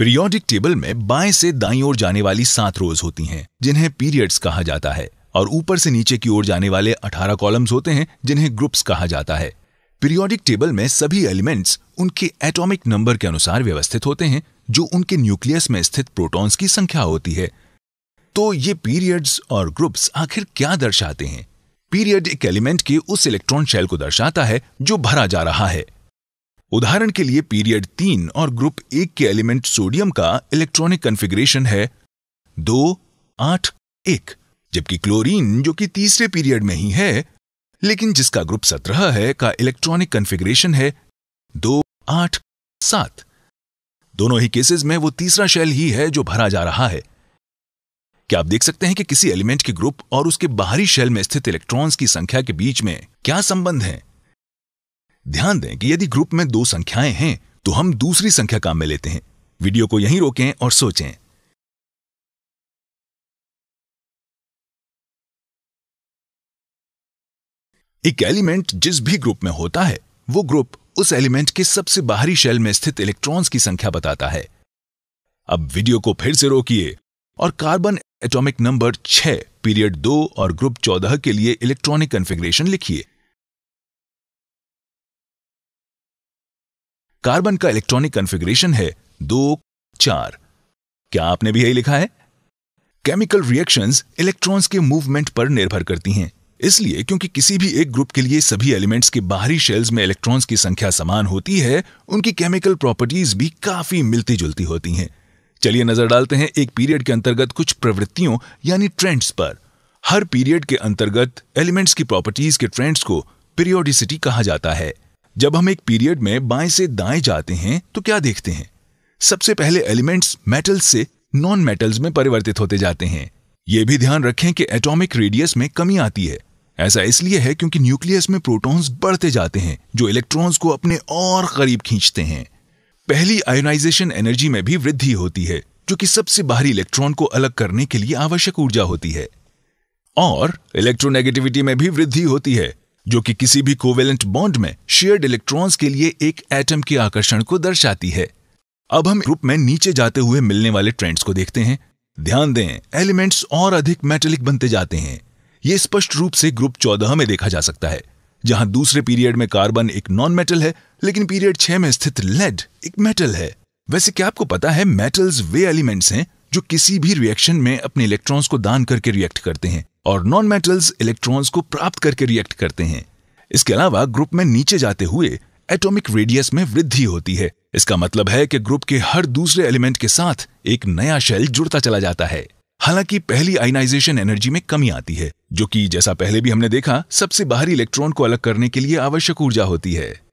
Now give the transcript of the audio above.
periodic table में बाएं से दाईं ओर जाने वाली सात रोज होती हैं जिन्हें पीरियड्स कहा जाता है और ऊपर से नीचे की ओर जाने वाले 18 कॉलम्स होते हैं जिन्हें ग्रुप्स कहा जाता है पीरियोडिक टेबल में सभी एलिमेंट्स उनके एटॉमिक नंबर के अनुसार व्यवस्थित होते हैं जो उनके न्यूक्लियस में स्थित प्रोटॉन्स की संख्या होती है तो ये पीरियड्स और ग्रुप्स आखिर क्या दर्शाते हैं पीरियड एक एलिमेंट के उस इलेक्ट्रॉन शेल को दर्शाता है जो भरा जा रहा है उदाहरण के लिए पीरियड तीन और ग्रुप एक के एलिमेंट सोडियम का इलेक्ट्रॉनिक कन्फिग्रेशन है दो आठ एक जबकि क्लोरीन जो कि तीसरे पीरियड में ही है लेकिन जिसका ग्रुप सत्रह है का इलेक्ट्रॉनिक कन्फिग्रेशन है दो आठ सात दोनों ही केसेस में वो तीसरा शेल ही है जो भरा जा रहा है क्या आप देख सकते हैं कि किसी एलिमेंट के ग्रुप और उसके बाहरी शेल में स्थित इलेक्ट्रॉन्स की संख्या के बीच में क्या संबंध है ध्यान दें कि यदि ग्रुप में दो संख्याएं हैं तो हम दूसरी संख्या काम में लेते हैं वीडियो को यहीं रोकें और सोचें एक एलिमेंट जिस भी ग्रुप में होता है वो ग्रुप उस एलिमेंट के सबसे बाहरी शेल में स्थित इलेक्ट्रॉन्स की संख्या बताता है अब वीडियो को फिर से रोकिए और कार्बन एटॉमिक नंबर 6 पीरियड 2 और ग्रुप 14 के लिए इलेक्ट्रॉनिक कॉन्फ़िगरेशन लिखिए कार्बन का इलेक्ट्रॉनिक कंफिग्रेशन है दो चार क्या आपने भी यही लिखा है केमिकल रिएक्शंस इलेक्ट्रॉन्स के मूवमेंट पर निर्भर करती हैं इसलिए क्योंकि किसी भी एक ग्रुप के लिए सभी एलिमेंट्स के बाहरी शेल्स में इलेक्ट्रॉन्स की संख्या समान होती है उनकी केमिकल प्रॉपर्टीज भी काफी मिलती जुलती होती हैं चलिए नजर डालते हैं एक पीरियड के अंतर्गत कुछ प्रवृत्तियों यानी ट्रेंड्स पर हर पीरियड के अंतर्गत एलिमेंट्स की प्रॉपर्टीज के ट्रेंड्स को पीरियोडिसिटी कहा जाता है जब हम एक पीरियड में बाएं से दाएं जाते हैं तो क्या देखते हैं सबसे पहले एलिमेंट्स मेटल्स से नॉन मेटल्स में परिवर्तित होते जाते हैं यह भी ध्यान रखें कि एटॉमिक रेडियस में कमी आती है ऐसा इसलिए है क्योंकि न्यूक्लियस में प्रोटॉन्स बढ़ते जाते हैं जो इलेक्ट्रॉन्स को अपने और करीब खींचते हैं पहली आयोनाइजेशन एनर्जी में भी वृद्धि होती है जो कि सबसे बाहरी इलेक्ट्रॉन को अलग करने के लिए आवश्यक ऊर्जा होती है और इलेक्ट्रोनेगेटिविटी में भी वृद्धि होती है जो कि किसी भी कोवेलेंट बॉन्ड में शेयर्ड इलेक्ट्रॉन्स के लिए एक एटम के आकर्षण को दर्शाती है अब हम ग्रुप में नीचे जाते हुए मिलने वाले ट्रेंड्स को देखते हैं ध्यान दें एलिमेंट्स और अधिक मेटेलिक बनते जाते हैं यह स्पष्ट रूप से ग्रुप चौदह में देखा जा सकता है जहां दूसरे पीरियड में कार्बन एक नॉन मेटल है लेकिन पीरियड छह में स्थित लेड एक मेटल है वैसे क्या आपको पता है मेटल्स वे एलिमेंट्स हैं जो किसी भी रिएक्शन में अपने इलेक्ट्रॉन्स को दान करके रिएक्ट करते हैं और नॉन मेटल्स इलेक्ट्रॉन्स को प्राप्त करके रिएक्ट करते हैं इसके अलावा ग्रुप में नीचे जाते हुए एटॉमिक रेडियस में वृद्धि होती है इसका मतलब है कि ग्रुप के हर दूसरे एलिमेंट के साथ एक नया शेल जुड़ता चला जाता है हालांकि पहली आइनाइजेशन एनर्जी में कमी आती है जो कि जैसा पहले भी हमने देखा सबसे बाहरी इलेक्ट्रॉन को अलग करने के लिए आवश्यक ऊर्जा होती है